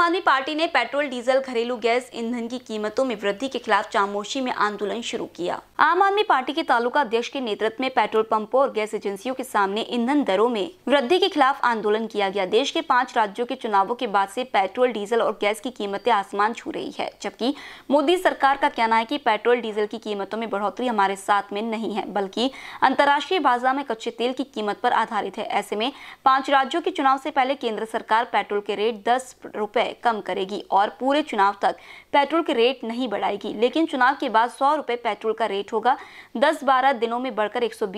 आम आदमी पार्टी ने पेट्रोल डीजल घरेलू गैस ईंधन की कीमतों में वृद्धि के खिलाफ चामोशी में आंदोलन शुरू किया आम आदमी पार्टी के तालुका अध्यक्ष के नेतृत्व में पेट्रोल पंपों और गैस एजेंसियों के सामने ईंधन दरों में वृद्धि के खिलाफ आंदोलन किया गया देश के पांच राज्यों के चुनावों के बाद ऐसी पेट्रोल डीजल और गैस की कीमतें आसमान छू रही है जबकि मोदी सरकार का कहना है की पेट्रोल डीजल की कीमतों में बढ़ोतरी हमारे साथ में नहीं है बल्कि अंतर्राष्ट्रीय बाजार में कच्चे तेल की कीमत आरोप आधारित है ऐसे में पांच राज्यों के चुनाव ऐसी पहले केंद्र सरकार पेट्रोल के रेट दस रुपए रुपए कम करेगी और पूरे चुनाव तक पेट्रोल के रेट नहीं बढ़ाएगी लेकिन चुनाव के बाद सौ रुपए पेट्रोल का रेट होगा दस बारह दिनों में बढ़कर एक सौ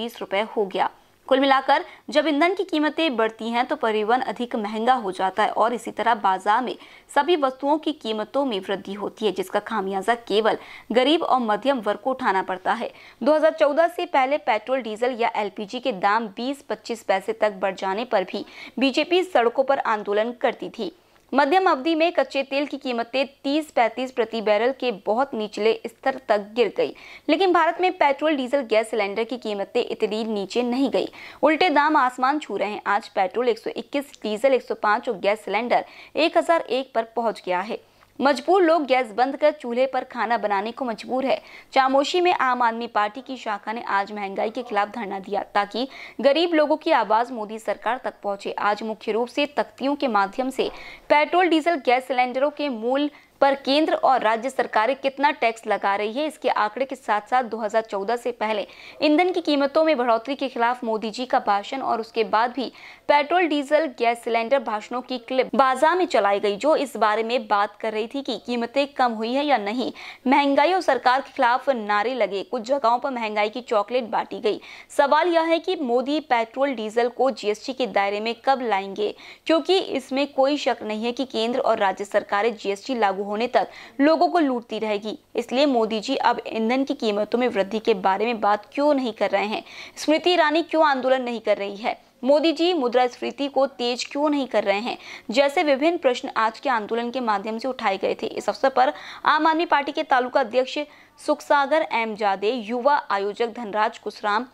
हो गया कुल मिलाकर जब ईंधन की कीमतें बढ़ती हैं तो परिवहन अधिक महंगा हो जाता है और इसी तरह बाजार में सभी वस्तुओं की कीमतों में वृद्धि होती है जिसका खामियाजा केवल गरीब और मध्यम वर्ग को उठाना पड़ता है 2014 से पहले पेट्रोल डीजल या एलपीजी के दाम 20-25 पैसे तक बढ़ जाने पर भी बीजेपी सड़कों पर आंदोलन करती थी मध्यम अवधि में कच्चे तेल की कीमतें 30 पैंतीस प्रति बैरल के बहुत निचले स्तर तक गिर गई लेकिन भारत में पेट्रोल डीजल गैस सिलेंडर की कीमतें इतनी नीचे नहीं गई उल्टे दाम आसमान छू रहे हैं आज पेट्रोल 121, डीजल 105 और गैस सिलेंडर 1001 पर पहुंच गया है मजबूर लोग गैस बंद कर चूल्हे पर खाना बनाने को मजबूर है चामोशी में आम आदमी पार्टी की शाखा ने आज महंगाई के खिलाफ धरना दिया ताकि गरीब लोगों की आवाज मोदी सरकार तक पहुंचे आज मुख्य रूप से तख्तियों के माध्यम से पेट्रोल डीजल गैस सिलेंडरों के मूल पर केंद्र और राज्य सरकारें कितना टैक्स लगा रही है इसके आंकड़े के साथ साथ 2014 से पहले ईंधन की कीमतों में बढ़ोतरी के खिलाफ मोदी जी का भाषण और उसके बाद भी पेट्रोल डीजल गैस सिलेंडर भाषणों की क्लिप बाजार में चलाई गई जो इस बारे में बात कर रही थी कि कीमतें कम हुई है या नहीं महंगाई और सरकार के खिलाफ नारे लगे कुछ जगहों पर महंगाई की चॉकलेट बांटी गई सवाल यह है कि मोदी पेट्रोल डीजल को जीएसटी के दायरे में कब लाएंगे क्योंकि इसमें कोई शक नहीं है कि केंद्र और राज्य सरकारें जीएसटी लागू होने तक लोगों को लूटती रहेगी इसलिए मोदी जी अब ईंधन की कीमतों में वृद्धि के बारे में बात क्यों नहीं कर रहे हैं स्मृति ईरानी क्यों आंदोलन नहीं कर रही है मोदी जी मुद्रा स्फीति को तेज क्यों नहीं कर रहे हैं जैसे विभिन्न प्रश्न आज के आंदोलन के माध्यम से उठाए गए थे इस अवसर पर आम आदमी पार्टी के तालुका अध्यक्ष सुखसागर एम जादे युवा आयोजक धनराज कुशराम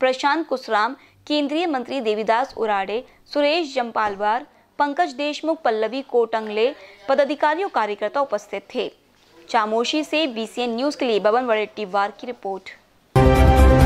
प्रशांत कुशराम केंद्रीय मंत्री देवीदास उराडे सुरेश जम्पालवार पंकज देशमुख पल्लवी कोटंगले पदाधिकारी और कार्यकर्ता उपस्थित थे चामोशी से बीसीएन न्यूज के लिए बबन वरेट्टीवार की रिपोर्ट